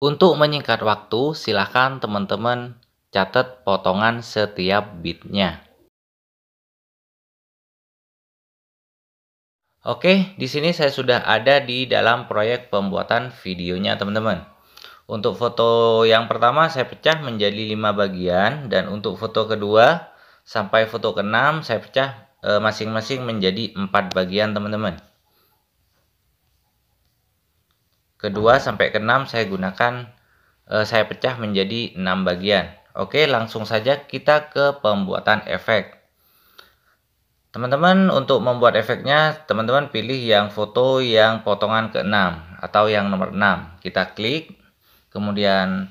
Untuk menyingkat waktu, silakan teman-teman catat potongan setiap bitnya. Oke, di sini saya sudah ada di dalam proyek pembuatan videonya teman-teman. Untuk foto yang pertama saya pecah menjadi 5 bagian dan untuk foto kedua sampai foto keenam saya pecah eh, masing-masing e, menjadi 4 bagian teman-teman. Kedua sampai keenam saya gunakan e, saya pecah menjadi 6 bagian. Oke, langsung saja kita ke pembuatan efek. Teman-teman untuk membuat efeknya teman-teman pilih yang foto yang potongan keenam atau yang nomor 6. Kita klik kemudian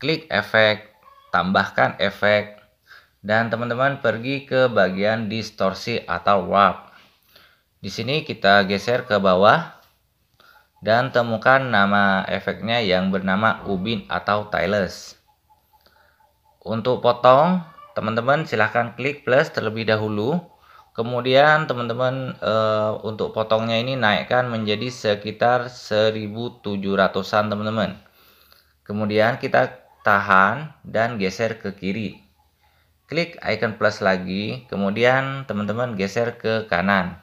klik efek, tambahkan efek, dan teman-teman pergi ke bagian distorsi atau warp. Di sini kita geser ke bawah dan temukan nama efeknya yang bernama Ubin atau tiles. Untuk potong, teman-teman silahkan klik plus terlebih dahulu. Kemudian teman-teman e, untuk potongnya ini naikkan menjadi sekitar 1700-an teman-teman. Kemudian kita tahan dan geser ke kiri. Klik icon plus lagi, kemudian teman-teman geser ke kanan.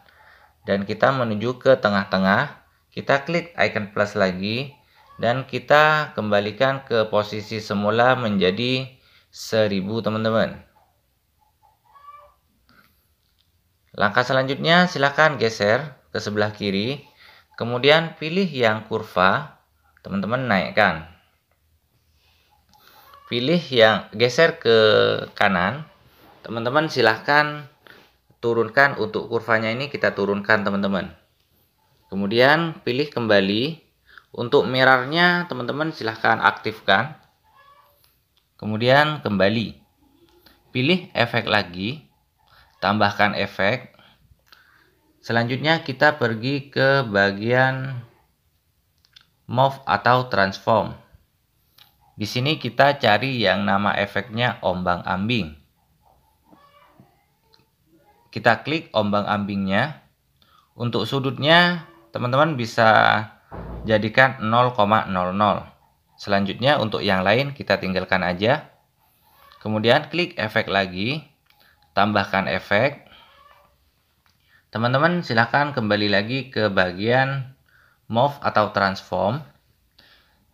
Dan kita menuju ke tengah-tengah, kita klik icon plus lagi, dan kita kembalikan ke posisi semula menjadi 1000 teman-teman. Langkah selanjutnya silahkan geser ke sebelah kiri, kemudian pilih yang kurva, teman-teman naikkan pilih yang geser ke kanan teman-teman silahkan turunkan untuk kurvanya ini kita turunkan teman-teman kemudian pilih kembali untuk mirarnya teman-teman silahkan aktifkan kemudian kembali pilih efek lagi tambahkan efek selanjutnya kita pergi ke bagian move atau transform di sini kita cari yang nama efeknya ombang-ambing. Kita klik ombang-ambingnya. Untuk sudutnya, teman-teman bisa jadikan 0,00. Selanjutnya untuk yang lain kita tinggalkan aja. Kemudian klik efek lagi, tambahkan efek. Teman-teman silahkan kembali lagi ke bagian move atau transform.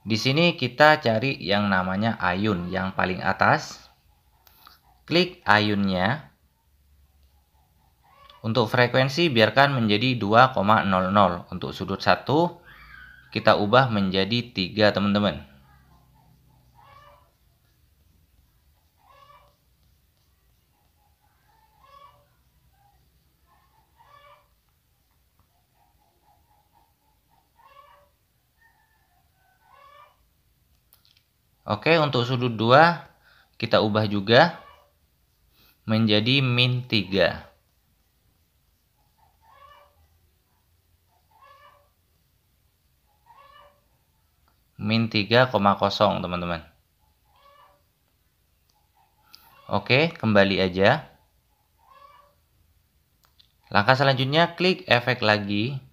Di sini kita cari yang namanya ayun yang paling atas. Klik ayunnya. Untuk frekuensi biarkan menjadi 2,00. Untuk sudut 1 kita ubah menjadi 3 teman-teman. Oke, untuk sudut 2 kita ubah juga menjadi min 3. Min 3,0 teman-teman. Oke, kembali aja. Langkah selanjutnya klik efek lagi.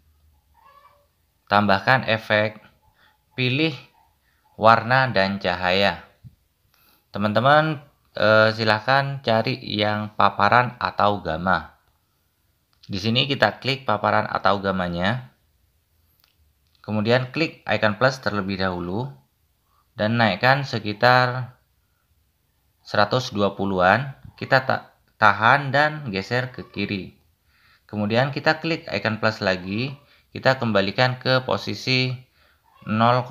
Tambahkan efek. Pilih warna dan cahaya. Teman-teman eh, silahkan cari yang paparan atau gamma. Di sini kita klik paparan atau gamanya. Kemudian klik icon plus terlebih dahulu dan naikkan sekitar 120-an. Kita tahan dan geser ke kiri. Kemudian kita klik icon plus lagi, kita kembalikan ke posisi 0,00.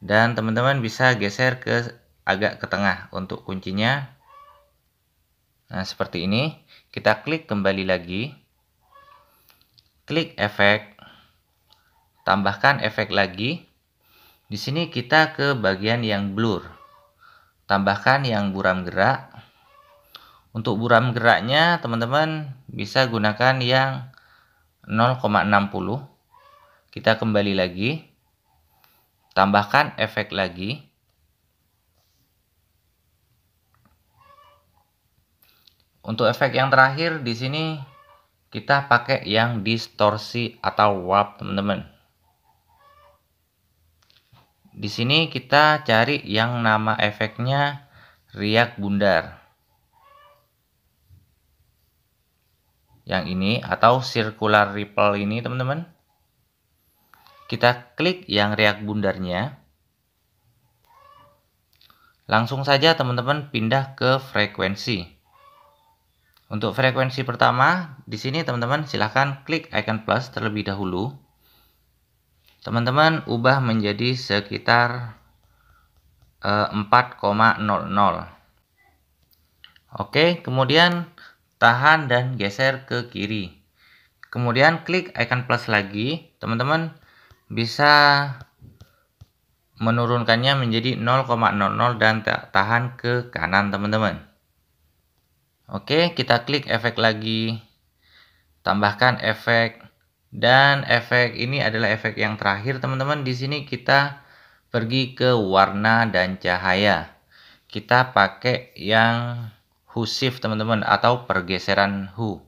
Dan teman-teman bisa geser ke agak ke tengah untuk kuncinya. Nah, seperti ini. Kita klik kembali lagi. Klik efek. Tambahkan efek lagi. Di sini kita ke bagian yang blur. Tambahkan yang buram gerak. Untuk buram geraknya, teman-teman bisa gunakan yang 0,60. Kita kembali lagi. Tambahkan efek lagi. Untuk efek yang terakhir di sini kita pakai yang distorsi atau warp teman-teman. Di sini kita cari yang nama efeknya riak bundar. Yang ini atau circular ripple ini teman-teman. Kita klik yang reak bundarnya. Langsung saja teman-teman pindah ke frekuensi. Untuk frekuensi pertama, di sini teman-teman silahkan klik icon plus terlebih dahulu. Teman-teman ubah menjadi sekitar 4,00. Eh, Oke, kemudian tahan dan geser ke kiri. Kemudian klik icon plus lagi. Teman-teman bisa menurunkannya menjadi 0,00 dan tahan ke kanan teman-teman. Oke, kita klik efek lagi. Tambahkan efek dan efek ini adalah efek yang terakhir teman-teman. Di sini kita pergi ke warna dan cahaya. Kita pakai yang hue shift teman-teman atau pergeseran hue.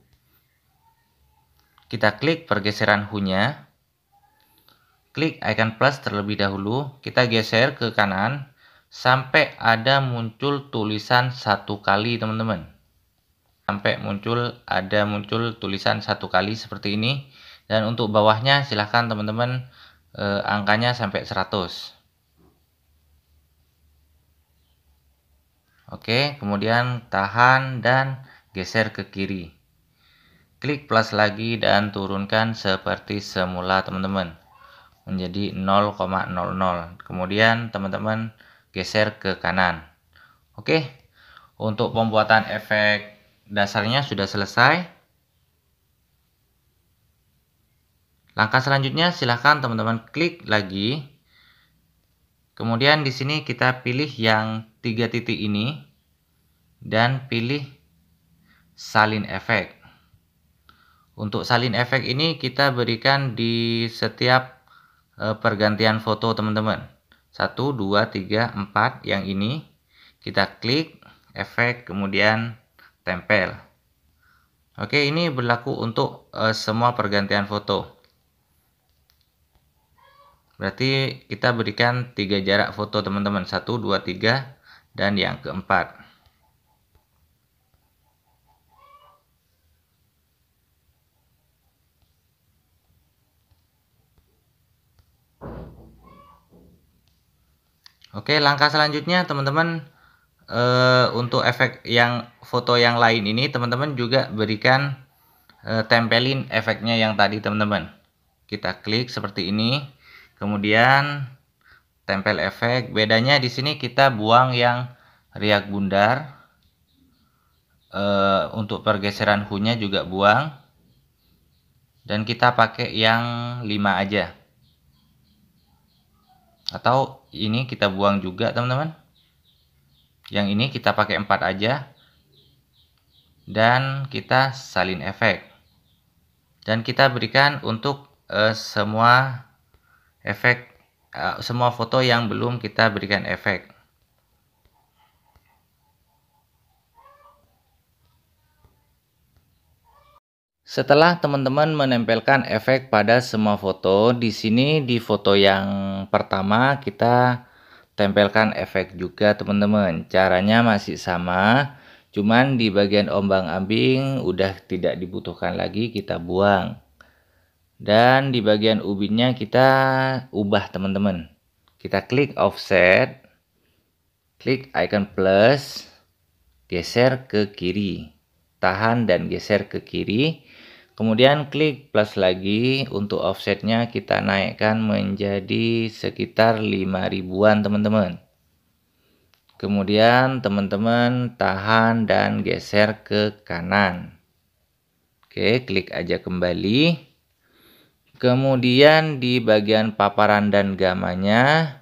Kita klik pergeseran hue nya Klik icon plus terlebih dahulu, kita geser ke kanan sampai ada muncul tulisan satu kali teman-teman. Sampai muncul ada muncul tulisan satu kali seperti ini dan untuk bawahnya silahkan teman-teman eh, angkanya sampai 100. Oke, kemudian tahan dan geser ke kiri. Klik plus lagi dan turunkan seperti semula teman-teman menjadi 0,00. Kemudian teman-teman geser ke kanan. Oke, untuk pembuatan efek dasarnya sudah selesai. Langkah selanjutnya silahkan teman-teman klik lagi. Kemudian di sini kita pilih yang tiga titik ini dan pilih salin efek. Untuk salin efek ini kita berikan di setiap e, pergantian foto teman-teman. 1, 2, 3, 4 yang ini kita klik efek kemudian tempel. Oke ini berlaku untuk e, semua pergantian foto. Berarti kita berikan tiga jarak foto teman-teman. 1, 2, 3 dan yang keempat. Oke, langkah selanjutnya teman-teman e, untuk efek yang foto yang lain ini teman-teman juga berikan e, tempelin efeknya yang tadi teman-teman. Kita klik seperti ini. Kemudian tempel efek. Bedanya di sini kita buang yang riak bundar. E, untuk pergeseran hunya juga buang. Dan kita pakai yang 5 aja. Atau ini kita buang juga teman-teman yang ini kita pakai 4 aja dan kita salin efek dan kita berikan untuk uh, semua efek uh, semua foto yang belum kita berikan efek Setelah teman-teman menempelkan efek pada semua foto, di sini di foto yang pertama kita tempelkan efek juga teman-teman. Caranya masih sama, cuman di bagian ombang-ambing udah tidak dibutuhkan lagi kita buang. Dan di bagian ubinnya kita ubah teman-teman. Kita klik offset, klik icon plus, geser ke kiri. Tahan dan geser ke kiri Kemudian klik plus lagi untuk offsetnya kita naikkan menjadi sekitar 5 ribuan teman-teman. Kemudian teman-teman tahan dan geser ke kanan. Oke, klik aja kembali. Kemudian di bagian paparan dan gamanya,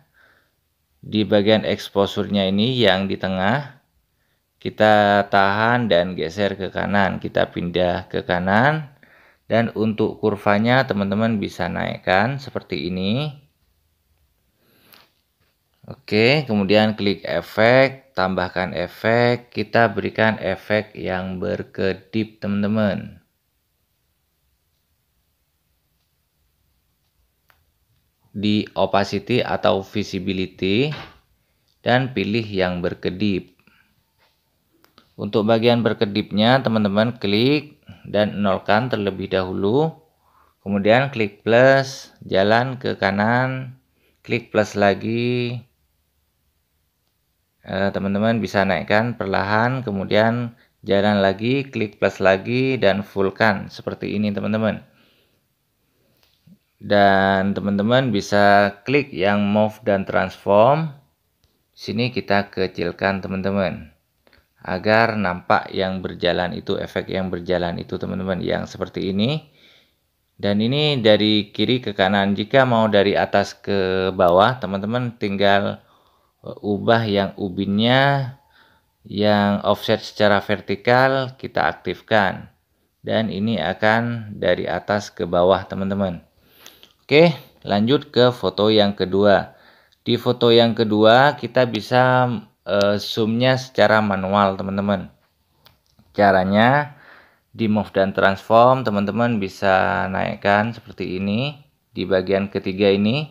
di bagian eksposurnya ini yang di tengah, kita tahan dan geser ke kanan. Kita pindah ke kanan dan untuk kurvanya teman-teman bisa naikkan seperti ini. Oke, kemudian klik efek, tambahkan efek, kita berikan efek yang berkedip teman-teman. Di opacity atau visibility dan pilih yang berkedip. Untuk bagian berkedipnya teman-teman klik dan nolkan terlebih dahulu. Kemudian klik plus, jalan ke kanan, klik plus lagi. Eh, teman-teman bisa naikkan perlahan, kemudian jalan lagi, klik plus lagi, dan fullkan seperti ini teman-teman. Dan teman-teman bisa klik yang move dan transform. Sini kita kecilkan teman-teman agar nampak yang berjalan itu efek yang berjalan itu teman-teman yang seperti ini dan ini dari kiri ke kanan jika mau dari atas ke bawah teman-teman tinggal uh, ubah yang ubinnya yang offset secara vertikal kita aktifkan dan ini akan dari atas ke bawah teman-teman oke lanjut ke foto yang kedua di foto yang kedua kita bisa uh, zoomnya secara manual teman-teman caranya di move dan transform teman-teman bisa naikkan seperti ini di bagian ketiga ini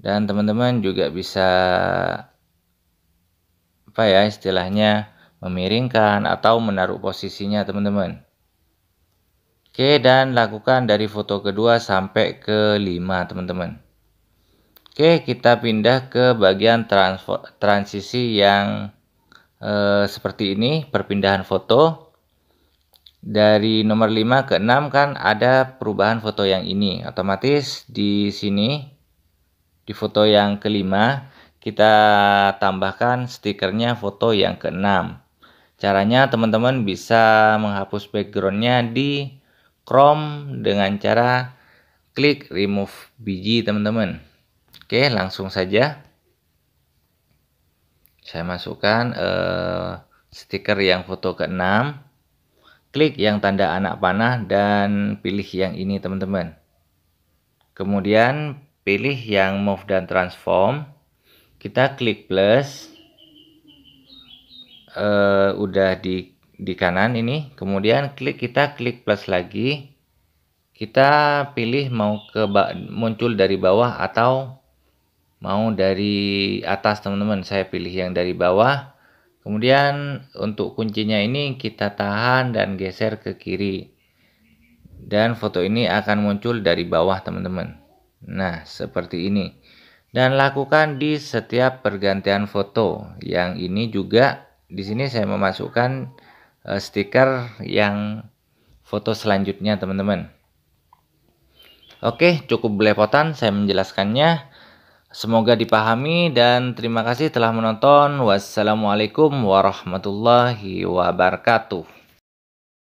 dan teman-teman juga bisa apa ya istilahnya memiringkan atau menaruh posisinya teman-teman oke dan lakukan dari foto kedua sampai kelima teman-teman Oke, kita pindah ke bagian transisi yang e, seperti ini, perpindahan foto. Dari nomor 5 ke 6 kan ada perubahan foto yang ini. Otomatis di sini, di foto yang kelima, kita tambahkan stikernya foto yang ke-6. Caranya teman-teman bisa menghapus backgroundnya di Chrome dengan cara klik remove biji teman-teman. Oke, langsung saja. Saya masukkan eh, stiker yang foto ke-6. Klik yang tanda anak panah dan pilih yang ini teman-teman. Kemudian pilih yang move dan transform. Kita klik plus. Eh, udah di di kanan ini. Kemudian klik kita klik plus lagi. Kita pilih mau ke muncul dari bawah atau mau dari atas teman-teman saya pilih yang dari bawah kemudian untuk kuncinya ini kita tahan dan geser ke kiri dan foto ini akan muncul dari bawah teman-teman nah seperti ini dan lakukan di setiap pergantian foto yang ini juga di sini saya memasukkan uh, stiker yang foto selanjutnya teman-teman Oke, cukup belepotan saya menjelaskannya. Semoga dipahami dan terima kasih telah menonton. Wassalamualaikum warahmatullahi wabarakatuh.